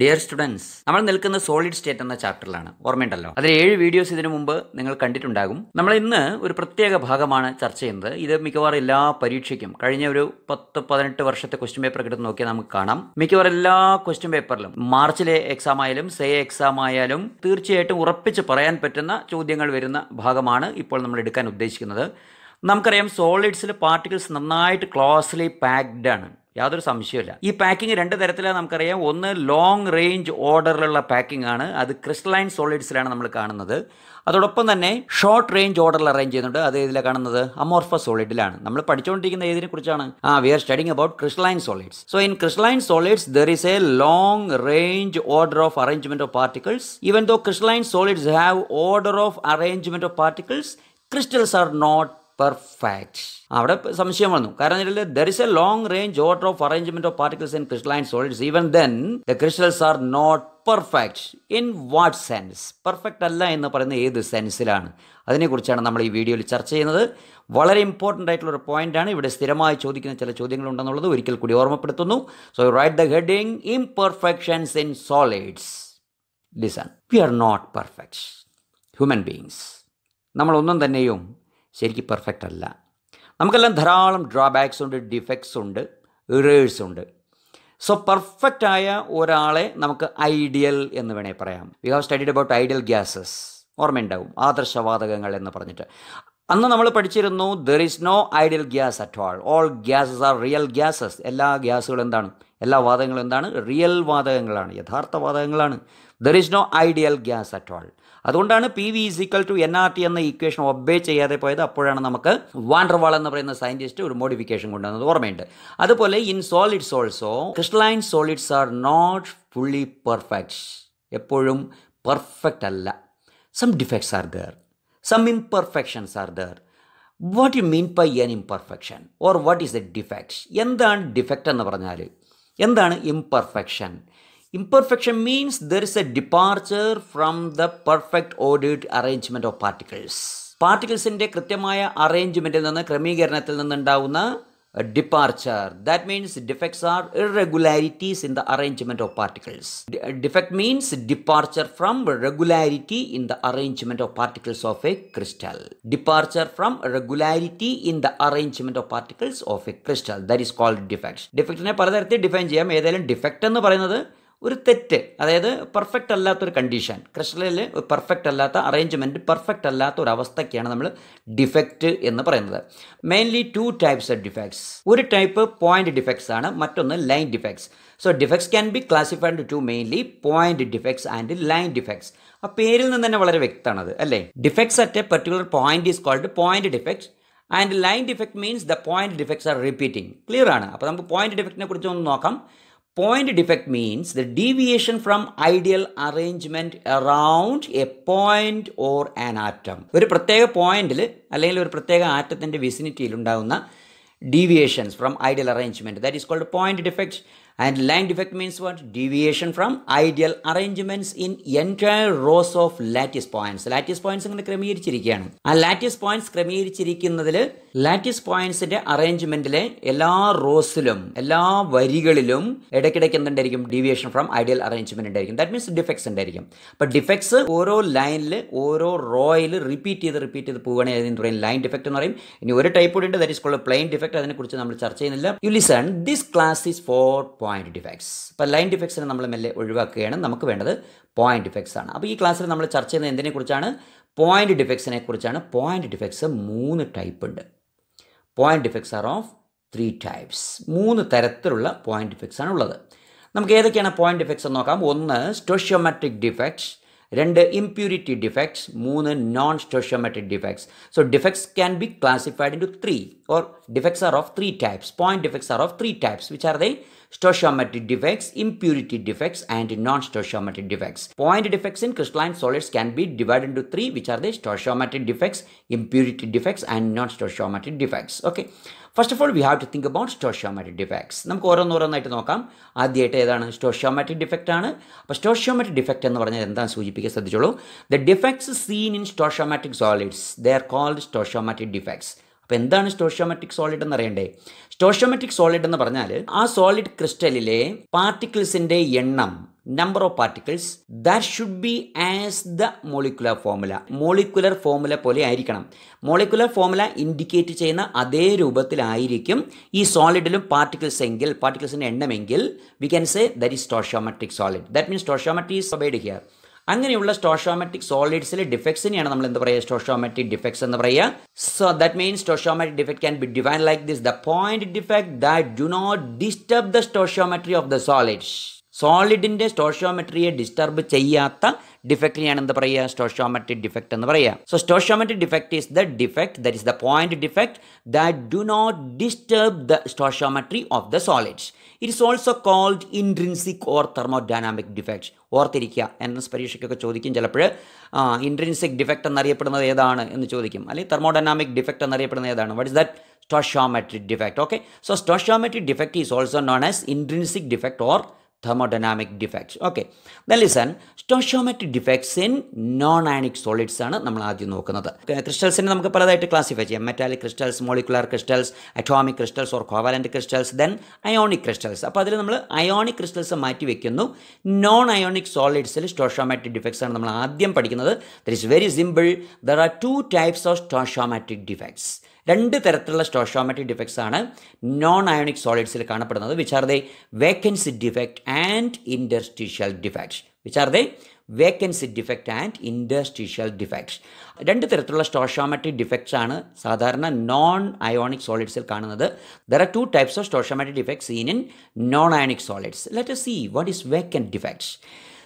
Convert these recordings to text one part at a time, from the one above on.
Dear students നമ്മൾ നിൽക്കുന്ന solid state എന്ന ചാപ്റ്ററിലാണ് ഓർമ്മയുണ്ടല്ലോ അതിൽ ഏഴ് വീഡിയോസ് ഇതിനു മുമ്പ് നിങ്ങൾ കണ്ടിട്ടുണ്ടാകും നമ്മൾ ഇന്ന് ഒരു പ്രത്യേക ഭാഗമാണ് ചർച്ച ചെയ്യുന്നത് ഇത് മിക്കവാറും എല്ലാ പരീക്ഷയ്ക്കും കഴിഞ്ഞ ഒരു പത്ത് പതിനെട്ട് വർഷത്തെ ക്വസ്റ്റ്യൻ പേപ്പർ കിട്ടുന്ന നോക്കിയാൽ നമുക്ക് കാണാം മിക്കവാറും എല്ലാ ക്വസ്റ്റ്യൻ പേപ്പറിലും മാർച്ചിലെ എക്സാം ആയാലും സേ എക്സാം ആയാലും തീർച്ചയായിട്ടും ഉറപ്പിച്ച് പറയാൻ പറ്റുന്ന ചോദ്യങ്ങൾ വരുന്ന ഭാഗമാണ് ഇപ്പോൾ നമ്മൾ എടുക്കാൻ ഉദ്ദേശിക്കുന്നത് നമുക്കറിയാം സോളിഡ്സിൽ പാർട്ടിക്കിൾസ് നന്നായിട്ട് ക്ലോസ്ലി പാക്ഡ് ആണ് യാതൊരു സംശയമില്ല ഈ പാക്കിംഗ് രണ്ട് തരത്തിലാണ് നമുക്കറിയാം ഒന്ന് ലോങ് റേഞ്ച് ഓർഡറിലുള്ള പാക്കിംഗ് ആണ് അത് ക്രിസ്റ്റലൈൻ സോളിഡ്സിലാണ് നമ്മൾ കാണുന്നത് അതോടൊപ്പം തന്നെ ഷോർട്ട് റേഞ്ച് ഓർഡറിൽ അറേഞ്ച് ചെയ്യുന്നുണ്ട് അത് ഇതിലെ കാണുന്നത് അമോർഫ സോളിഡിലാണ് നമ്മൾ പഠിച്ചുകൊണ്ടിരിക്കുന്ന ഏതിനെ കുറിച്ചാണ് ആ we are studying about crystalline solids so in crystalline solids there is a long range order of arrangement of particles even though crystalline solids have order of arrangement of particles crystals are not perfect അവിടെ സംശയം വന്നു കാരണം there is a long range order of arrangement of particles in crystalline solids even then the crystals are not perfect in what sense perfect അല്ല എന്ന് പറയുന്ന ഏത് സെൻസിലാണ് അതിനെക്കുറിച്ചാണ് നമ്മൾ ഈ വീഡിയോയിൽ ചർച്ച ചെയ്യുന്നത് വളരെ ഇമ്പോർട്ടൻ്റ് ആയിട്ടുള്ള ഒരു പോയിന്റാണ് ഇവിടെ സ്ഥിരമായി ചോദിക്കുന്ന ചില ചോദ്യങ്ങളുണ്ടെന്നുള്ളത് ഒരിക്കൽ കൂടി ഓർമ്മപ്പെടുത്തുന്നു so write the heading imperfections in solids listen we are not perfect human beings നമ്മളൊന്നും തന്നെയും ശരിക്കും പെർഫെക്റ്റ് അല്ല നമുക്കെല്ലാം ധാരാളം ഡ്രോബാക്സ് ഉണ്ട് ഡിഫക്ട്സ് ഉണ്ട് ഇറേഴ്സ് ഉണ്ട് സോ പെർഫെക്റ്റായ ഒരാളെ നമുക്ക് ഐഡിയൽ എന്ന് വേണേൽ പറയാം we have studied about ideal gases ഓർമ്മയുണ്ടാവും ആദർശവാതകങ്ങൾ എന്ന് പറഞ്ഞിട്ട് അന്ന് നമ്മൾ പഠിച്ചിരുന്നു there is no ideal gas at all all gases are real gases എല്ലാ ഗ്യാസുകളും എന്താണ് എല്ലാ വാതകങ്ങളും എന്താണ് റിയൽ വാതകങ്ങളാണ് യഥാർത്ഥ വാതകങ്ങളാണ് there is no ideal gas at all അതുകൊണ്ടാണ് P V is equal to n R T എന്ന ഇക്വേഷൻ ഒബേ ചെയ്യാതെ പോയത് അപ്പോഴാണ് നമുക്ക് വാണ്ടർവാൾ എന്ന് പറയുന്ന സയൻറ്റിസ്റ്റ് ഒരു മോഡിഫിക്കേഷൻ കൊണ്ടുവന്നത് ഓർമ്മയുണ്ട് അതുപോലെ in solids also crystalline solids are not fully perfect എപ്പോഴും പെർഫെക്റ്റ് അല്ല some defects are there some imperfections are there what you mean by an imperfection or what is a defect എന്താണ് defect എന്ന് പറഞ്ഞാൽ എന്താണ് imperfection imperfection means there is a departure from the perfect ഓഡിറ്റ് arrangement of particles പാർട്ടിക്കിൾസിൻ്റെ കൃത്യമായ അറേഞ്ച്മെൻറ്റിൽ നിന്ന് ക്രമീകരണത്തിൽ നിന്നുണ്ടാവുന്ന departure that means defects are irregularities in the arrangement of particles defect means departure from regularity in the arrangement of particles of a crystal departure from regularity in the arrangement of particles of a crystal that is called defect ഡിഫെക്ടിനെ പലതരത്തിൽ define ചെയ്യാം ഏതായാലും defect എന്ന് പറയുന്നത് ഒരു തെറ്റ് അതായത് perfect അല്ലാത്തൊരു കണ്ടീഷൻ ക്രിസ്റ്റലിൽ പെർഫെക്റ്റ് അല്ലാത്ത അറേഞ്ച്മെൻറ്റ് പെർഫെക്റ്റ് അല്ലാത്ത ഒരു അവസ്ഥയ്ക്കാണ് നമ്മൾ ഡിഫക്റ്റ് എന്ന് പറയുന്നത് mainly two types of defects ഒരു ടൈപ്പ് പോയിന്റ് ഡിഫക്ട്സ് ആണ് മറ്റൊന്ന് line defects so defects can be classified to mainly point defects and line defects ആ പേരിൽ നിന്ന് തന്നെ വളരെ വ്യക്തമാണത് അല്ലേ defects at a particular point is called point defects and line defect means the point defects are repeating clear ആണ് അപ്പോൾ നമുക്ക് പോയിന്റ് ഡിഫക്റ്റിനെ കുറിച്ച് ഒന്ന് നോക്കാം point defect means the deviation from ideal arrangement around a point or an atom ഒരു പ്രത്യേക പോയിന്റിൽ അല്ലെങ്കിൽ ഒരു പ്രത്യേക ആറ്റത്തിൻ്റെ വിസിനിറ്റിയിൽ ഉണ്ടാകുന്ന deviations from ideal arrangement that is called point defect And line defect means what? Deviation from ideal arrangements in entire rows of lattice points. Lattice points ഇങ്ങനെ ക്രമീകരിച്ചിരിക്കുകയാണ് ആ ലാറ്റിസ് പോയിന്റ്സ് ക്രമീകരിച്ചിരിക്കുന്നതിൽ ലാറ്റിസ് പോയിന്റ്സിന്റെ അറേഞ്ച്മെന്റിലെ എല്ലാ റോസിലും എല്ലാ വരികളിലും ഇടയ്ക്കിടയ്ക്ക് എന്തുണ്ടായിരിക്കും ഡീവിയേഷൻ ഫ്രം ഐഡിയൽ അറേഞ്ച്മെന്റ് ഉണ്ടായിരിക്കും ദാറ്റ് മീൻസ് ഡിഫെക്ട്സ് ഉണ്ടായിരിക്കും അപ്പം ഡിഫെക്ട്സ് ഓരോ ലൈനിൽ ഓരോ റോയിൽ റിപ്പീറ്റ് ചെയ്ത് റിപ്പീറ്റ് ചെയ്ത് പോവുകയാണെങ്കിൽ അതിന് പറയും ലൈൻ ഡിഫെക്ട് എന്ന് പറയും ഇനി ഒരു ടൈപ്പ് കൂടി ഉണ്ട് that is called plane defect അതിനെക്കുറിച്ച് നമ്മൾ ചർച്ച ചെയ്യുന്നില്ല you listen this class is for point defects അപ്പോൾ ലൈൻ ഡിഫെക്ട്സിനെ നമ്മൾ മെല്ലെ ഒഴിവാക്കുകയാണ് നമുക്ക് വേണ്ടത് പോയിന്റ് ഡിഫെക്ട്സ് ആണ് അപ്പോൾ ഈ ക്ലാസ്സിൽ നമ്മൾ ചർച്ച ചെയ്യുന്നത് കുറിച്ചാണ് പോയിന്റ് ഡിഫെക്ട്സിനെ കുറിച്ചാണ് പോയിന്റ് ഡിഫെക്ട്സ് മൂന്ന് ടൈപ്പ് ഉണ്ട് point defects are of three types മൂന്ന് തരത്തിലുള്ള പോയിന്റ് ഡിഫെക്ട്സ് ആണ് ഉള്ളത് നമുക്ക് ഏതൊക്കെയാണ് പോയിന്റ് ഡിഫെക്ട്സ് എന്ന് നോക്കാം ഒന്ന് സ്റ്റോഷ്യോമെട്രിക് ഡിഫെക്ട്സ് രണ്ട് ഇംപ്യൂരിറ്റി ഡിഫെക്ട്സ് മൂന്ന് non stoichiometric defects so defects can be classified in to three or defects are of three types point defects are of three types which are they stoichiometric defects, impurity defects, and non stoichiometric defects. Point defects in crystalline solids can be divided into three, which are the stoichiometric defects, impurity defects, and non stoichiometric defects. Okay. First of all we have to think about stoichiometric defects നമുക്ക് ഓരോന്നോരോന്നായിട്ട് നോക്കാം ആദ്യമായിട്ട് ഏതാണ് സ്റ്റോഷ്യോമാറ്റിക് defect ആണ് അപ്പോൾ സ്റ്റോഷ്യോമാറ്റിക് defect എന്ന് പറഞ്ഞാൽ എന്താണ് സൂചിപ്പിക്കുക ശ്രദ്ധിച്ചോളൂ the defects seen in stoichiometric solids they are called stoichiometric defects. അപ്പോൾ എന്താണ് സ്റ്റോഷ്യോമെട്രിക് സോളിഡ് എന്ന് അറിയണ്ടേ സ്റ്റോഷ്യോമെട്രിക് സോളിഡ് എന്ന് പറഞ്ഞാൽ ആ സോളിഡ് ക്രിസ്റ്റലിലെ പാർട്ടിക്കിൾസിൻ്റെ എണ്ണം number of particles that should be as the molecular formula molecular formula പോലെ ആയിരിക്കണം മോളിക്കുലർ ഫോമുല ഇൻഡിക്കേറ്റ് ചെയ്യുന്ന അതേ രൂപത്തിലായിരിക്കും ഈ സോളിഡിലും പാർട്ടിക്കിൾസ് എങ്കിൽ പാർട്ടിക്കിൾസിൻ്റെ എണ്ണമെങ്കിൽ we can say that is stoichiometric solid that means stoichiometry is provide here അങ്ങനെയുള്ള സ്റ്റോഷോമാറ്റിക് സോളിഡ്സിലെ ഡിഫക്ട്സിനെയാണ് നമ്മൾ എന്ത് പറയുക സ്റ്റോഷോമാറ്റിക് ഡിഫക്ട്സ് എന്ന് പറയുക so that means stoichiometric defect can be define like this the point defect that do not disturb the stoichiometry of the solids സോളിഡിന്റെ സ്റ്റോഷോമെട്രിയെ ഡിസ്റ്റർബ് ചെയ്യാത്ത ഡിഫക്റ്റിനെയാണ് എന്ത് പറയുക സ്റ്റോഷ്യോമെട്രിക് ഡിഫക്റ്റ് എന്ന് പറയുക so stoichiometric defect is the defect that is the point defect that do not disturb the stoichiometry of the solids it is also called intrinsic or thermodynamic defects ഓർത്തിരിക്കുക entrance പരീക്ഷയ്ക്കൊക്കെ ചോദിക്കും ചിലപ്പോൾ intrinsic defect എന്നറിയപ്പെടുന്നത് ഏതാണ് എന്ന് ചോദിക്കും അല്ലെങ്കിൽ thermodynamic defect എന്നറിയപ്പെടുന്നത് ഏതാണ് what is that stoichiometric defect okay so stoichiometric defect is also known as intrinsic defect or thermodynamic defects. Okay. Then listen, stoichiometric defects in non-ionic solids ആണ് നമ്മൾ ആദ്യം നോക്കുന്നത് ക്രിസ്റ്റൽസിനെ നമുക്ക് പലതായിട്ട് ക്ലാസിഫൈ ചെയ്യാം metallic crystals molecular crystals atomic crystals or covalent crystals then ionic crystals അപ്പോൾ അതിൽ നമ്മൾ അയോണിക് ക്രിസ്റ്റൽസ് മാറ്റി വെക്കുന്നു നോൺ അയോണിക് സോളിഡ്സിൽ സ്റ്റോഷോമാറ്റിക് ഡിഫക്ട്സ് ആണ് നമ്മൾ ആദ്യം പഠിക്കുന്നത് that is very simple there are two types of stoichiometric defects രണ്ട് തരത്തിലുള്ള സ്റ്റോഷോമാറ്റിക് ഡിഫക്ട്സ് ആണ് നോൺ അയോണിക് സോളിഡ്സിൽ കാണപ്പെടുന്നത് which are they vacancy defect and interstitial defects which are they vacancy defect and interstitial defects രണ്ട് തരത്തിലുള്ള stoichiometric defects ആണ് സാധാരണ non ionic സോളിഡ്സിൽ കാണുന്നത് there are two types of stoichiometric defects seen in non ionic solids let see what is vacancy defects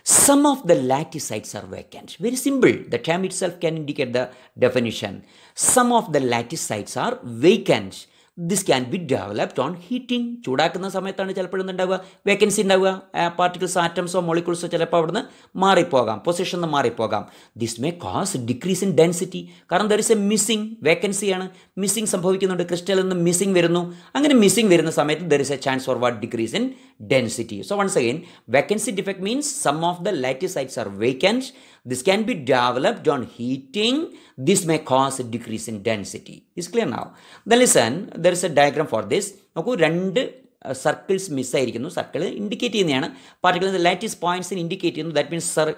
Some of the lattice sites are vacant. Very simple. The term itself can indicate the definition. Some of the lattice sites are vacant. This can be developed on heating ചൂടാക്കുന്ന സമയത്താണ് ചിലപ്പോഴും ഉണ്ടാവുക vacancy ഉണ്ടാവുക particles ആറ്റംസോ മോളിക്യൂൾസോ ചിലപ്പോൾ അവിടുന്ന് മാറിപ്പോകാം position നിന്ന് മാറിപ്പോകാം this may cause decrease in density കാരണം ദർ ഇസ് എ മിസ്സിംഗ് വേക്കൻസിയാണ് മിസ്സിംഗ് സംഭവിക്കുന്നുണ്ട് ക്രിസ്റ്റലിൽ നിന്ന് മിസ്സിംഗ് വരുന്നു അങ്ങനെ മിസ്സിംഗ് വരുന്ന സമയത്ത് there is a chance for what decrease in density so once again vacancy defect means some of the lattice sites are vacant this can be developed on heating this may cause decrease in density is clear now the listen there is a diagram four this നോക്കൂ രണ്ട് circles മിസ്സായിരിക്കുന്നു circle indicate ചെയ്യുന്നതാണ് particles lattice പോയിന്റ്സിന് indicate ചെയ്യുന്നു that means sir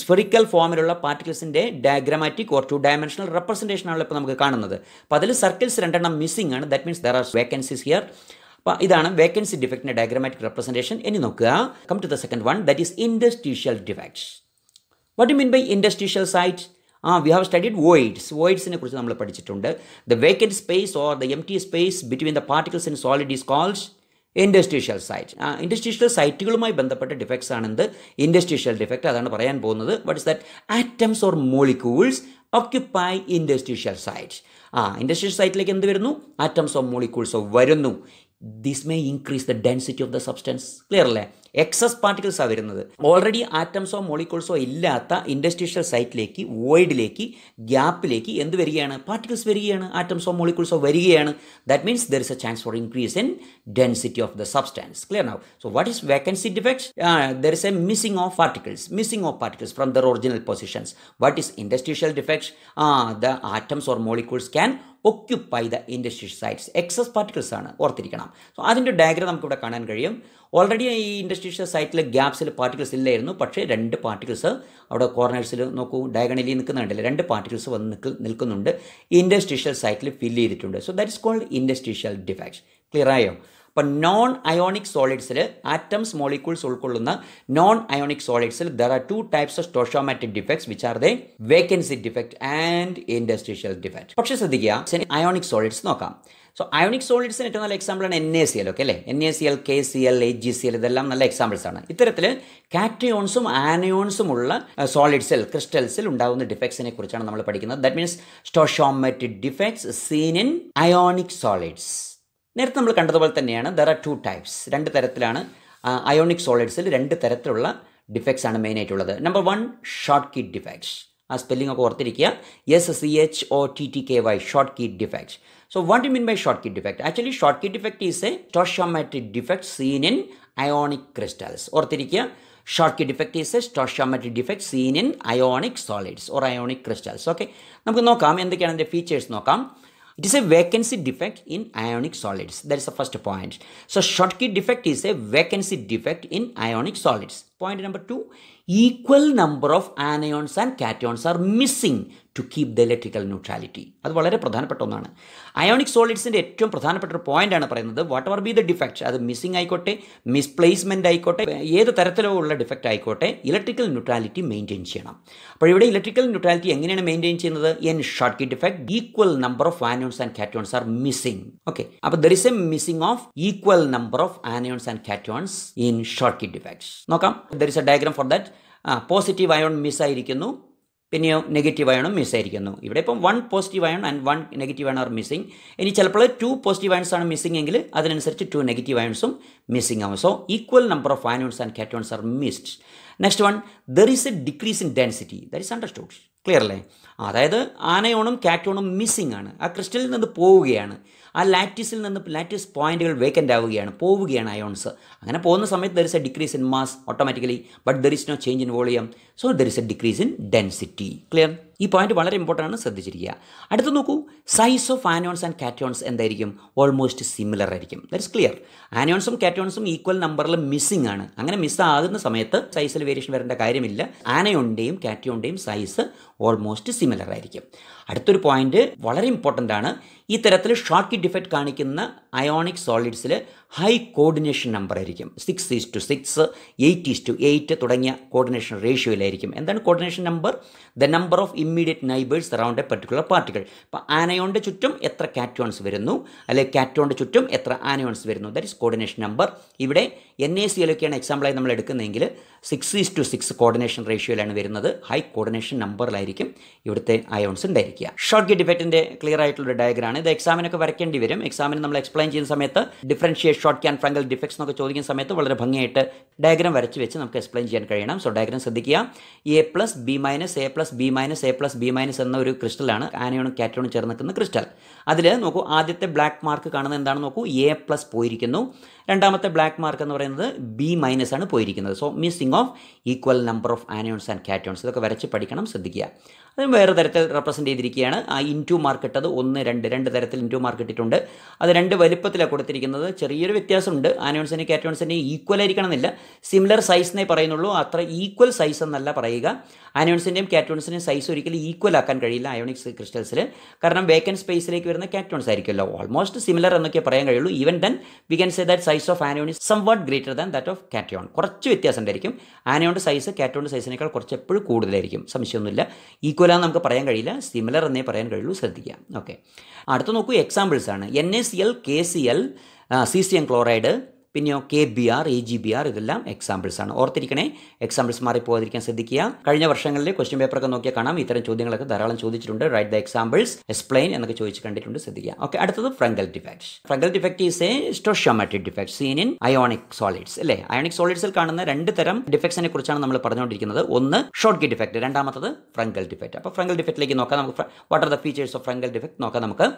spherical ഫോമിലുള്ള പാർട്ടിക്കിൾസിൻ്റെ diagrammatic or two dimensional representation ആണല്ലോ ഇപ്പോൾ നമുക്ക് കാണുന്നത് അപ്പോൾ അതിൽ സർക്കിൾസ് രണ്ടെണ്ണം മിസ്സിംഗ് ആണ് that means there are vacancies here അപ്പോൾ ഇതാണ് വേക്കൻസി ഡിഫക്റ്റിൻ്റെ ഡയഗ്രാമാറ്റിക് റെപ്രസെൻറ്റേഷൻ ഇനി നോക്കുക come to the second one that is interstitial defects what you mean by interstitial site ആ വി ഹാവ് സ്റ്റഡിഡ് വോയിഡ്സ് വോയിഡ്സിനെ കുറിച്ച് നമ്മൾ പഠിച്ചിട്ടുണ്ട് the vacant space or the empty space between the particles in solid is calls interstitial site interstitial സൈറ്റുകളുമായി ബന്ധപ്പെട്ട defects ആണെന്ത് interstitial defect അതാണ് പറയാൻ പോകുന്നത് what is that atoms or molecules occupy interstitial site ആ ഇൻഡസ്ട്രിയൽ സൈറ്റിലേക്ക് എന്ത് വരുന്നു ആറ്റംസ് ഓഫ് മോളിക്യൂൾസ് ഓഫ് വരുന്നു this may increase the density of the substance clear അല്ലേ എക്സസ് ആണ് വരുന്നത് ഓൾറെഡി ആറ്റംസോ മോളിക്യൂൾസോ ഇല്ലാത്ത ഇൻഡസ്ട്രീഷ്യൽ സൈറ്റിലേക്ക് വോയിഡിലേക്ക് ഗ്യാപ്പിലേക്ക് എന്ത് വരികയാണ് പാർട്ടിക്കിൾസ് വരികയാണ് ആറ്റംസോ മോളിക്യൂൾസോ വരികയാണ് that means there is a chance for increase in density of the substance clear now so what is vacancy defects there is a missing of particles missing of particles from their original positions what is interstitial defects the atoms or molecules can occupy the interstitial sites excess particles ആണ് ഓർത്തിരിക്കണം so അതിൻ്റെ diagram നമുക്കിവിടെ കാണാൻ കഴിയും already ഈ industrial സൈറ്റിലെ ഗ്യാപ്സിൽ particles ഇല്ലായിരുന്നു പക്ഷേ രണ്ട് പാർട്ടിക്കിൾസ് അവിടെ കോർണേഴ്സിൽ നോക്കൂ ഡയഗണലി നിൽക്കുന്നുണ്ടല്ലോ രണ്ട് പാർട്ടിക്കിൾസ് വന്ന് നിൽക്ക് നിൽക്കുന്നുണ്ട് ഇൻഡസ്ട്രിയൽ സൈറ്റിൽ ഫില്ല് ചെയ്തിട്ടുണ്ട് so that is called industrial defects clear ആയോ അപ്പം നോൺ അയോണിക് സോളിഡ്സിൽ ആറ്റംസ് മോളിക്യൂൾസ് ഉൾക്കൊള്ളുന്ന നോൺ അയോണിക് സോളിഡ്സിൽ there are two types of stoichiometric defects which are the vacancy defect and interstitial defect പക്ഷേ ശ്രദ്ധിക്കുക അയോണിക് സോളിഡ്സ് നോക്കാം so ionic സോളിഡ്സിന് ഏറ്റവും നല്ല എക്സാമ്പിളാണ് എൻ എ സി എൽ ഒക്കെ അല്ലേ N A C L K C L A G C L ഇതെല്ലാം നല്ല എക്സാമ്പിൾസ് ആണ് ഇത്തരത്തിൽ കാറ്റയോൺസും ആനയോൺസും ഉള്ള സോളിഡ്സിൽ ക്രിസ്റ്റൽസിൽ ഉണ്ടാകുന്ന ഡിഫക്ട്സിനെ കുറിച്ചാണ് നമ്മൾ പഠിക്കുന്നത് that means stoichiometric defects seen in ionic solids നേരത്തെ നമ്മൾ കണ്ടതുപോലെ തന്നെയാണ് ദർ ആർ ടു ടൈപ്സ് രണ്ട് തരത്തിലാണ് അയോണിക് സോളിഡ്സിൽ രണ്ട് തരത്തിലുള്ള ഡിഫക്ട്സ് ആണ് മെയിനായിട്ടുള്ളത് number one Schottky defects ആ സ്പെല്ലിംഗ് ഒക്കെ ഓർത്തിരിക്കുക S C H O T T K Y Schottky defects so what you mean by Schottky defect actually Schottky defect is a stoichiometric defect seen in ionic crystals ഓർത്തിരിക്കുക Schottky defect is a stoichiometric defect seen in ionic solids or ionic crystals okay നമുക്ക് നോക്കാം എന്തൊക്കെയാണ് അതിൻ്റെ features നോക്കാം It is a vacancy defect in ionic solids. That is the first point. So Schottky defect is a vacancy defect in ionic solids. Point number two, equal number of anions and cations are missing to keep the electrical neutrality അത് വളരെ പ്രധാനപ്പെട്ട ഒന്നാണ് ionic സോളിഡ്സിൻ്റെ ഏറ്റവും പ്രധാനപ്പെട്ട ഒരു പോയിൻ്റാണ് പറയുന്നത് whatever be the defect അത് മിസ്സിംഗ് ആയിക്കോട്ടെ മിസ്പ്ലേസ്മെൻ്റ് ആയിക്കോട്ടെ ഏത് തരത്തിലോ ഉള്ള ഡിഫക്റ്റ് ആയിക്കോട്ടെ ഇലക്ട്രിക്കൽ ന്യൂട്രാലിറ്റി മെയിൻറ്റെയിൻ ചെയ്യണം അപ്പോൾ ഇവിടെ ഇലക്ട്രിക്കൽ ന്യൂട്രാലിറ്റി എങ്ങനെയാണ് മെയിൻറ്റെയിൻ ചെയ്യുന്നത് in Schottky defect equal number of anions and cations are missing okay അപ്പോൾ there is a missing of equal number of anions and cations in Schottky defects നോക്കാം there is a diagram for that positive ion മിസ്സായിരിക്കുന്നു പിന്നെയോ negative അയണും miss ആയിരിക്കുന്നു ഇവിടെ ഇപ്പം one positive ion and one negative ion are missing ഇനി ചിലപ്പോൾ two positive ions ആണ് മിസ്സിംഗ് എങ്കിൽ അതിനനുസരിച്ച് ടു നെഗറ്റീവ് അയൺസും മിസ്സിംഗ് ആവും so equal number of anions and cations are missed next one there is a decrease in density there is understood clear അല്ലേ അതായത് ആനയോണും കാറ്റോണും missing ആണ് ആ ക്രിസ്റ്റലിൽ നിന്ന് പോവുകയാണ് lattice lattice point again. again ions angana the samayath there is a decrease in mass automatically but there is no change in volume so there is a decrease in density clear ഈ point വളരെ important ആണ് ശ്രദ്ധിച്ചിരിക്കുക അടുത്ത് നോക്കൂ size of anions and cations എന്തായിരിക്കും almost similar ആയിരിക്കും that's clear ആനോൺസും കാറ്റോൺസും ഈക്വൽ നമ്പറിൽ മിസ്സിംഗ് ആണ് അങ്ങനെ മിസ് ആകുന്ന സമയത്ത് സൈസിൽ വേരിയേഷൻ വരേണ്ട കാര്യമില്ല ആനയോണിൻ്റെയും കാറ്റോണിൻ്റെയും സൈസ് ഓൾമോസ്റ്റ് സിമിലർ ആയിരിക്കും അടുത്തൊരു പോയിന്റ് വളരെ ഇമ്പോർട്ടൻ്റ് ആണ് ഈ തരത്തിൽ ഷോർട്ട് ഡിഫക്റ്റ് കാണിക്കുന്ന അയോണിക് സോളിഡ്സിൽ ഹൈ കോർഡിനേഷൻ നമ്പർ ആയിരിക്കും six is to six eight is to eight തുടങ്ങിയ കോർഡിനേഷൻ റേഷ്യോയിലായിരിക്കും എന്താണ് coordination number the number of immediate neighbours around a particular particle അപ്പോൾ ആനയോണിൻ്റെ ചുറ്റും എത്ര കാറ്റോൺസ് വരുന്നു അല്ലെങ്കിൽ കാറ്റോണിൻ്റെ ചുറ്റും എത്ര ആനയോൺസ് വരുന്നു ദാറ്റ് ഇസ് കോർഡിനേഷൻ നമ്പർ ഇവിടെ എൻ എ സി എലൊക്കെയാണ് എക്സാമ്പിളായി നമ്മൾ എടുക്കുന്നതെങ്കിൽ six is to six coordination റേഷ്യോയിലാണ് വരുന്നത് ഹൈ കോർഡിനേഷൻ നമ്പറിലായിരിക്കും ഇവിടുത്തെ അയോൺസ് ഉണ്ടായിരിക്കുക ഷോർട്ട് ഗെറ്റ് ഡിബേറ്റിൻ്റെ ക്ലിയർ ആയിട്ടുള്ള ഡയഗ്രാണ് ഇത് എക്സാമിനൊക്കെ വരയ്ക്കേണ്ടി വരും എക്സാമിന് നമ്മൾ എക്സ്പ്ലെയിൻ ചെയ്യുന്ന സമയത്ത് differentiate Schottky Frenkel defects എന്നൊക്കെ ചോദിക്കുന്ന സമയത്ത് വളരെ ഭംഗിയായിട്ട് ഡയഗ്രാം വരച്ച് വെച്ച് നമുക്ക് എക്സ്പ്ലെയിൻ ചെയ്യാൻ കഴിയണം സോ ഡയഗ്രാം ശ്രദ്ധിക്കുക A plus B minus A plus B minus A plus B minus എന്ന ഒരു ക്രിസ്റ്റലാണ് ആനയോണും കാറ്റോണും ചേർന്ന് നിൽക്കുന്ന ക്രിസ്റ്റൽ അതിൽ നോക്കൂ ആദ്യത്തെ ബ്ലാക്ക് മാർക്ക് കാണുന്നത് എന്താണെന്ന് നോക്കൂ എ പ്ലസ് പോയിരിക്കുന്നു രണ്ടാമത്തെ ബ്ലാക്ക് മാർക്ക് എന്ന് പറയുന്നത് പറയുന്നത് ബി മൈനസ് ആണ് പോയിരിക്കുന്നത് so missing of equal number of anions and cations ഇതൊക്കെ വരച്ച് പഠിക്കണം ശ്രദ്ധിക്കുക വേറെ തരത്തിൽ റെപ്രസെൻറ്റ് ചെയ്തിരിക്കുകയാണ് ആ ഇൻറ്റു മാർക്കറ്റ് അത് ഒന്ന് രണ്ട് രണ്ട് തരത്തിൽ ഇൻറ്റു ഇട്ടിട്ടുണ്ട് അത് രണ്ട് വലുപ്പത്തിലാണ് കൊടുത്തിരിക്കുന്നത് ചെറിയൊരു വ്യത്യാസമുണ്ട് ആനോൺസിൻ്റെ കാറ്റോൺസിൻ്റെയും ഈക്വൽ ആയിരിക്കണമെന്നില്ല സിമിലർ സൈസ് എന്നേ പറയുന്നുള്ളൂ അത്ര ഈക്വൽ സൈസ് എന്നല്ല പറയുക ആനോൺസിൻ്റെയും കാറ്റോൺസിൻ്റെയും സൈസ് ഒരിക്കലും ഈക്വൽ ആക്കാൻ കഴിയില്ല അയോണിക്സ് ക്രിസ്റ്റൽസിൽ കാരണം വേക്കൻ സ്പേസിലേക്ക് വരുന്ന കാറ്റോൺസ് ആയിരിക്കുമല്ലോ ഓൾമോസ്റ്റ് സിമിലർ എന്നൊക്കെ പറയാൻ കഴിയുള്ളൂ even then we can say that size of anion somewhat greater than that of cation കുറച്ച് വ്യത്യാസം ഉണ്ടായിരിക്കും ആനോണിൻ്റെ സൈസ് കാറ്റോണിൻ്റെ സൈസിനേക്കാൾ കുറച്ച് എപ്പോഴും കൂടുതലായിരിക്കും സംശയമൊന്നുമില്ല ഈക്വൽ പോലെ നമുക്ക് പറയാൻ കഴിയില്ല സിമിലർ എന്നേ പറയാൻ കഴിയുള്ളൂ ശ്രദ്ധിക്കുക ഓക്കെ അടുത്ത് നോക്കൂ എക്സാമ്പിൾസ് ആണ് N A C L K C L caesium chloride പിന്നെയോ K B R A G B R ഇതെല്ലാം എക്സാമ്പിൾസ് ആണ് ഓർത്തിരിക്കണേ എക്സാമ്പിൾസ് മാറിപ്പോകാതിരിക്കാൻ ശ്രദ്ധിക്കുക കഴിഞ്ഞ വർഷങ്ങളിൽ ക്വസ്റ്റ്യൻ പേപ്പറൊക്കെ നോക്കിയാൽ കാണാം ഇത്തരം ചോദ്യങ്ങളൊക്കെ ധാരാളം ചോദിച്ചിട്ടുണ്ട് റൈറ്റ് ദ എക്സാമ്പിൾസ് എക്സ്പ്ലെയിൻ എന്നൊക്കെ ചോദിച്ച് കണ്ടിട്ടുണ്ട് ശ്രദ്ധിക്കുക ഓക്കെ അടുത്തത് Frenkel defect Frenkel defect is a stoichiometric defect seen in ionic solids അല്ലേ അയോണിക് സോളിഡ്സിൽ കാണുന്ന രണ്ട് തരം ഡിഫക്ട്സിനെ കുറിച്ചാണ് നമ്മൾ പറഞ്ഞുകൊണ്ടിരിക്കുന്നത് ഒന്ന് ഷോർട്ട് ഗി ഡിഫക്ട് രണ്ടാമത്തത് ഫ്രങ്കൽ ഡിഫക്ട് അപ്പോൾ ഫ്രങ്കൽ ഡിഫക്റ്റിലേക്ക് നോക്കാം നമുക്ക് what are the features of Frenkel defect നോക്കാം നമുക്ക്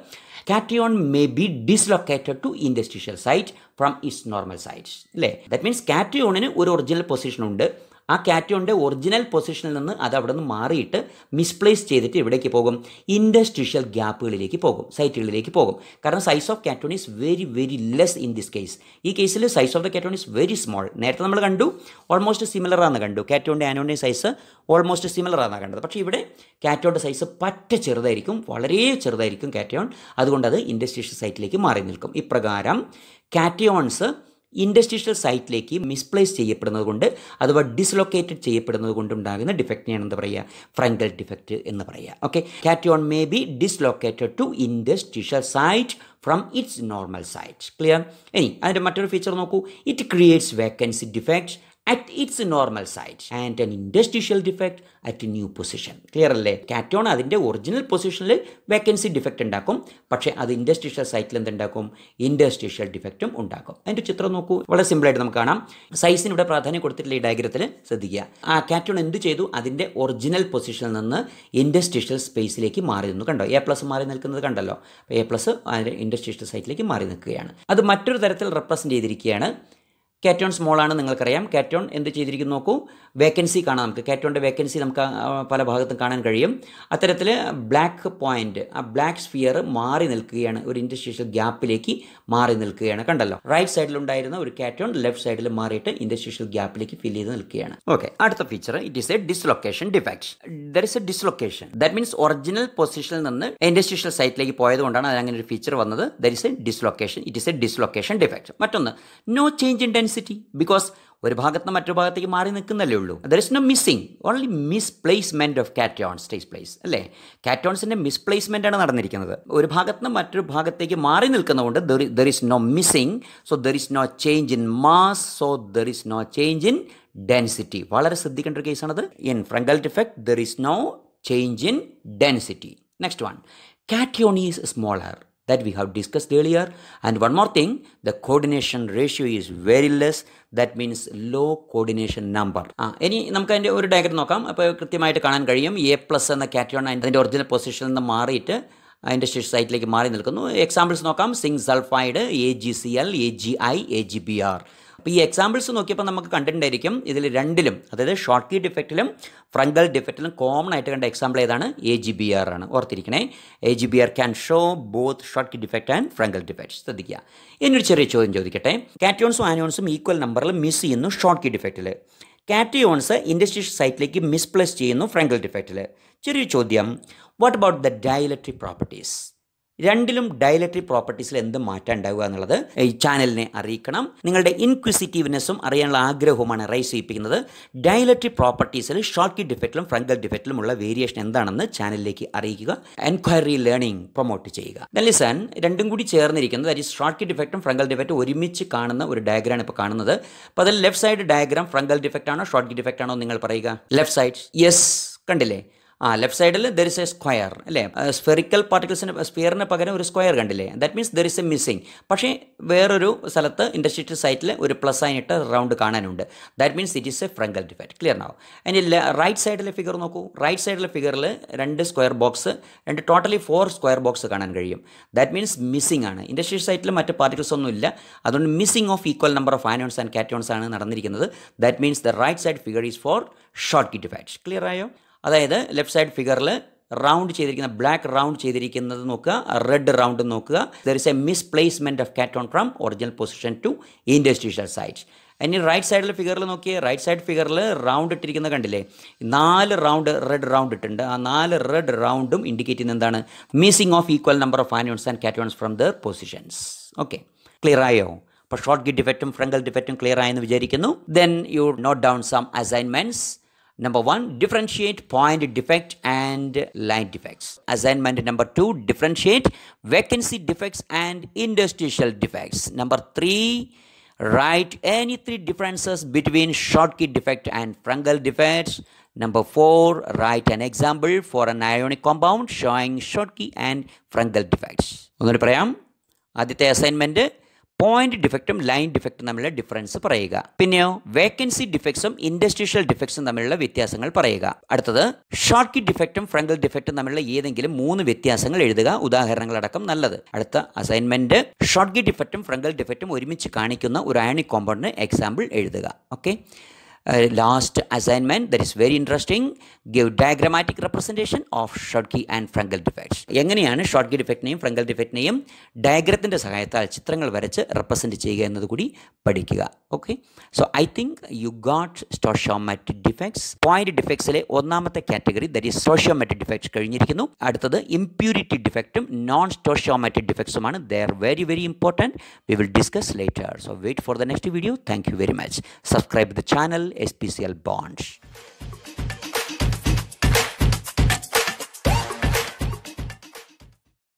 cation may be dislocated to interstitial site from nor normal sides അല്ലേ ദാറ്റ് മീൻസ് കാറ്റയോണിന് ഒരു ഒറിജിനൽ പൊസിഷൻ ഉണ്ട് ആ കാറ്റയോണിൻ്റെ ഒറിജിനൽ പൊസിഷനിൽ നിന്ന് അത് അവിടെ നിന്ന് മാറിയിട്ട് മിസ്പ്ലേസ് ചെയ്തിട്ട് ഇവിടേക്ക് പോകും ഇൻഡസ്ട്രിഷ്യൽ ഗ്യാപ്പുകളിലേക്ക് പോകും സൈറ്റുകളിലേക്ക് പോകും കാരണം size of cation is very very less in this case ഈ കേസിൽ size of the cation is very small നേരത്തെ നമ്മൾ കണ്ടു ഓൾമോസ്റ്റ് സിമിലർ ആണെന്ന് കണ്ടു കാറ്റോണിൻ്റെ ആനോണിൻ്റെ സൈസ് ഓൾമോസ്റ്റ് സിമിലർ ആണെന്ന് കണ്ടത് പക്ഷേ ഇവിടെ കാറ്റോണിൻ്റെ സൈസ് പറ്റ ചെറുതായിരിക്കും വളരെ ചെറുതായിരിക്കും കാറ്റയോൺ അതുകൊണ്ട് അത് ഇൻഡസ്ട്രിഷ്യൽ സൈറ്റിലേക്ക് മാറി നിൽക്കും ഇപ്രകാരം കാറ്റയോൺസ് ഇൻഡസ്ട്രീഷ്യൽ സൈറ്റിലേക്ക് മിസ്പ്ലേസ് ചെയ്യപ്പെടുന്നത് കൊണ്ട് അഥവാ ഡിസ്ലൊക്കേറ്റഡ് ചെയ്യപ്പെടുന്നത് ഉണ്ടാകുന്ന ഡിഫക്റ്റിനെയാണ് എന്താ പറയുക ഫ്രങ്കൽ ഡിഫക്റ്റ് എന്ന് പറയുക okay cation may be dislocated to interstitial site from its normal site clear ഇനി അതിൻ്റെ മറ്റൊരു ഫീച്ചർ നോക്കൂ it creates vacancy defect at its normal site and an interstitial defect at new position clear അല്ലേ cation അതിൻ്റെ original പൊസിഷനിൽ vacancy defect ഉണ്ടാക്കും പക്ഷേ അത് ഇൻഡസ്ട്രിഷ്യൽ സൈറ്റിൽ എന്തുണ്ടാക്കും ഇൻഡസ്ട്രിഷ്യൽ ഡിഫക്റ്റും ഉണ്ടാക്കും അതിൻ്റെ ചിത്രം നോക്കൂ വളരെ സിമ്പിളായിട്ട് നമുക്ക് കാണാം സൈസിന് ഇവിടെ പ്രാധാന്യം കൊടുത്തിട്ടുള്ള ഈ ഡയഗ്രത്തിൽ ശ്രദ്ധിക്കുക ആ കാറ്റോൺ എന്ത് ചെയ്തു അതിൻ്റെ ഒറിജിനൽ പൊസിഷനിൽ നിന്ന് ഇൻഡസ്ട്രിഷ്യൽ സ്പേസിലേക്ക് മാറി നിന്നു കണ്ടോ എ പ്ലസ് മാറി നിൽക്കുന്നത് കണ്ടല്ലോ എ പ്ലസ് ഇൻഡസ്ട്രിഷ്യൽ സൈറ്റിലേക്ക് മാറി നിൽക്കുകയാണ് അത് മറ്റൊരു തരത്തിൽ റെപ്രസെൻ്റ് ചെയ്തിരിക്കുകയാണ് കാറ്റോൺ സ്മോൾ ആണ് നിങ്ങൾക്കറിയാം കാറ്റോൺ എന്ത് ചെയ്തിരിക്കുന്നു നോക്കൂ വേക്കൻസി കാണാം നമുക്ക് കാറ്റോണിൻ്റെ വേക്കൻസി നമുക്ക് പല ഭാഗത്തും കാണാൻ കഴിയും അത്തരത്തിൽ ബ്ലാക്ക് പോയിന്റ് ആ ബ്ലാക്ക് സ്ഫിയർ മാറി നിൽക്കുകയാണ് ഒരു ഇൻഡസ്ട്രിയൽ ഗ്യാപ്പിലേക്ക് മാറി നിൽക്കുകയാണ് കണ്ടല്ലോ റൈറ്റ് സൈഡിലുണ്ടായിരുന്ന ഒരു കാറ്റോൺ ലെഫ്റ്റ് സൈഡിൽ മാറിയിട്ട് ഇൻഡസ്ട്രിയൽ ഗ്യാപ്പിലേക്ക് ഫില്ല് ചെയ്ത് നിൽക്കുകയാണ് ഓക്കെ അടുത്ത feature it is a dislocation defect there is a dislocation that means original പൊസിഷനിൽ നിന്ന് ഇൻഡസ്ട്രിയൽ സൈറ്റിലേക്ക് പോയതുകൊണ്ടാണ് അതിനങ്ങനെ ഒരു ഫീച്ചർ വന്നത് there is a dislocation it is a dislocation defect മറ്റൊന്ന് no change in simplicity because ഒരു ഭാഗത്ത് നിന്ന് മറ്റൊരു ഭാഗത്തേക്ക് മാറി നിൽക്കുന്നല്ലേ ഉള്ളൂ there is no missing only misplacement of cations takes place അല്ലേ കാറ്റോൺസിൻ്റെ മിസ്പ്ലേസ്മെൻ്റ് ആണ് നടന്നിരിക്കുന്നത് ഒരു ഭാഗത്ത് നിന്ന് മറ്റൊരു ഭാഗത്തേക്ക് മാറി നിൽക്കുന്നതുകൊണ്ട് there is no missing so there is no change in mass so there is no change in density വളരെ ശ്രദ്ധിക്കേണ്ട ഒരു കേസാണത് in Frenkel defect there is no change in density next one cation is is smaller that we have discussed earlier. And one more thing, the coordination ratio is very less. That means low coordination number ആ ഇനി നമുക്ക് അതിൻ്റെ ഒരു diagram നോക്കാം അപ്പോൾ കൃത്യമായിട്ട് കാണാൻ കഴിയും എ പ്ലസ് എന്ന കാറ്റഗോൺ അതിൻ്റെ ഒറിജിനൽ പൊസിഷനിൽ നിന്ന് മാറിയിട്ട് അതിൻ്റെ സൈറ്റിലേക്ക് മാറി നിൽക്കുന്നു എക്സാമ്പിൾസ് നോക്കാം zinc sulphide A G C L A G I A G B R അപ്പോൾ ഈ എക്സാമ്പിൾസ് നോക്കിയപ്പോൾ നമുക്ക് കണ്ടിട്ടുണ്ടായിരിക്കും ഇതിൽ രണ്ടിലും അതായത് ഷോർട്ട് കീ ഡിഫക്റ്റിലും ഫ്രങ്കൽ ഡിഫക്റ്റിലും കോമൺ ആയിട്ട് കണ്ട എക്സാമ്പിൾ ഏതാണ് എ ജി ബി ആർ ആണ് ഓർത്തിരിക്കണേ A G B R can show both Schottky defect and Frenkel defect ശ്രദ്ധിക്കുക ഇനിയൊരു ചെറിയ ചോദ്യം ചോദിക്കട്ടെ കാറ്റിയോൺസും ആനിയോൺസും ഈക്വൽ നമ്പറിൽ മിസ് ചെയ്യുന്നു ഷോർട്ട് കീ ഡിഫക്റ്റിൽ കാറ്റയോൺസ് ഇൻഡസ്ട്രിയൽ സൈറ്റിലേക്ക് മിസ്പ്ലേസ് ചെയ്യുന്നു ഫ്രങ്കൽ ഡിഫക്റ്റിൽ ചെറിയ ചോദ്യം what about the dielectric properties രണ്ടിലും ഡയലക്ട്രിക് പ്രോപ്പർട്ടീസിൽ എന്ത് മാറ്റം ഉണ്ടാവുക എന്നുള്ളത് ഈ ചാനലിനെ അറിയിക്കണം നിങ്ങളുടെ ഇൻക്വിസിറ്റീവ്നെസ്സും അറിയാനുള്ള ആഗ്രഹവുമാണ് റൈസ് ചെയ്യിപ്പിക്കുന്നത് ഡയലക്ട്രിക് പ്രോപ്പർട്ടീസിൽ ഷോർട്ട് ഡിഫക്റ്റിലും ഫ്രങ്കൽ ഡിഫക്റ്റിലും ഉള്ള വേരിയേഷൻ എന്താണെന്ന് ചാനലിലേക്ക് അറിയിക്കുക എൻക്വയറി ലേണിംഗ് പ്രൊമോട്ട് ചെയ്യുക ലിസൺ രണ്ടും കൂടി ചേർന്നിരിക്കുന്നത് അതായത് ഷോർട്ട് കി ഡിഫക്റ്റും ഫ്രങ്കൽ ഡിഫക്റ്റും ഒരുമിച്ച് കാണുന്ന ഒരു ഡയഗ്രാം ഇപ്പോൾ കാണുന്നത് അപ്പോൾ അതിൽ left side diagram Frenkel defect ആണോ ഷോർട്ട് ഡിഫക്റ്റ് ആണോ നിങ്ങൾ പറയുക ലെഫ്റ്റ് സൈഡ് യെസ് കണ്ടില്ലേ ആ ലെഫ്റ്റ് സൈഡിൽ ദർ ഇസ് എ സ്ക്വയർ അല്ലേ സ്ഫെറിക്കൽ പാർട്ടിക്കിൾസിന് സ്പിയറിന് പകരം ഒരു സ്ക്വയർ കണ്ടില്ലേ that means there is a missing പക്ഷേ വേറൊരു സ്ഥലത്ത് ഇൻഡസ്ട്രിയൽ സൈറ്റിൽ ഒരു പ്ലസ് ആയിട്ട് റൗണ്ട് കാണാനുണ്ട് that means it is a Frenkel defect clear ആവും ഇനി റൈറ്റ് സൈഡിലെ ഫിഗർ നോക്കൂ റൈറ്റ് സൈഡിലെ ഫിഗറിൽ രണ്ട് സ്ക്വയർ ബോക്സ് രണ്ട് ടോട്ടലി ഫോർ സ്ക്വയർ ബോക്സ് കാണാൻ കഴിയും ദാറ്റ് മീൻസ് മിസ്സിംഗ് ആണ് ഇൻഡസ്ട്രിയൽ സൈറ്റിൽ മറ്റ് പാർട്ടിക്കിൾസ് ഇല്ല അതുകൊണ്ട് missing of equal number of anions and cations ആണ് നടന്നിരിക്കുന്നത് that means the right side figure is for Schottky defect clear ആയോ അതായത് ലെഫ്റ്റ് സൈഡ് ഫിഗറിൽ റൗണ്ട് ചെയ്തിരിക്കുന്ന ബ്ലാക്ക് റൗണ്ട് ചെയ്തിരിക്കുന്നത് നോക്കുക റെഡ് റൗണ്ട് നോക്കുക there is a misplacement of cation from original position to interstitial site ഇനി right സൈഡിൽ ഫിഗറിൽ നോക്കിയേ റൈറ്റ് സൈഡ് ഫിഗറിൽ റൗണ്ട് ഇട്ടിരിക്കുന്നത് കണ്ടില്ലേ നാല് റൗണ്ട് റെഡ് റൗണ്ട് ഇട്ടുണ്ട് ആ നാല് റെഡ് റൗണ്ടും ഇൻഡിക്കേറ്റ് ചെയ്യുന്ന എന്താണ് missing of equal number of anions and cations from their positions okay clear ആയോ അപ്പോൾ ഷോർട്ട് ഗിറ്റ് ഡിഫക്റ്റും ഫ്രങ്കൽ ഡിഫക്റ്റും ക്ലിയർ ആയെന്ന് വിചാരിക്കുന്നു then you note down some assignments Number one, differentiate point defect and line defects. Assignment number two, differentiate vacancy defects and industrial defects. Number three, write any three differences between Schottky defect and fungal defects. Number four, write an example for an ionic compound showing Schottky and fungal defects. ഒന്നുകൂടി point ഡിഫക്റ്റും line ഡിഫക്റ്റും തമ്മിലുള്ള difference പറയുക പിന്നെയോ vacancy ഡിഫക്ട്സും ഇൻഡസ്ട്രീഷ്യൽ ഡിഫക്ട്സും തമ്മിലുള്ള വ്യത്യാസങ്ങൾ പറയുക അടുത്തത് ഷോർട്ട് കിറ്റ് ഡിഫക്റ്റും ഫ്രങ്കൽ ഡിഫക്റ്റും തമ്മിലുള്ള ഏതെങ്കിലും മൂന്ന് വ്യത്യാസങ്ങൾ എഴുതുക ഉദാഹരണങ്ങളടക്കം നല്ലത് അടുത്ത അസൈൻമെന്റ് ഷോർട്ട് കിറ്റ് ഡിഫക്റ്റും ഫ്രങ്കൽ ഡിഫക്റ്റും ഒരുമിച്ച് കാണിക്കുന്ന ഒരു അയണിക് കോമ്പൗണ്ടിന് എക്സാമ്പിൾ എഴുതുക okay Uh, last assignment that is very interesting give diagrammatic representation of Schottky and Frankel defects എങ്ങനെയാണ് ഷോർട്ട്കി ഡിഫക്റ്റിനെയും ഫ്രങ്കൽ ഡിഫക്റ്റിനെയും ഡയഗ്രത്തിൻ്റെ സഹായത്താൽ ചിത്രങ്ങൾ വരച്ച് റെപ്രസെൻറ്റ് ചെയ്യുക എന്നത് കൂടി പഠിക്കുക okay so I think you got stoichiometric defects point ഡിഫക്ട്സിലെ ഒന്നാമത്തെ category that is stoichiometric defects കഴിഞ്ഞിരിക്കുന്നു അടുത്തത് ഇംപ്യൂരിറ്റി ഡിഫക്റ്റും നോൺ സോഷ്യോമാറ്റിക് ഡിഫക്ട്സുമാണ് they are very very important we will discuss later so wait for the next video thank you very much subscribe the channel Special Bonds.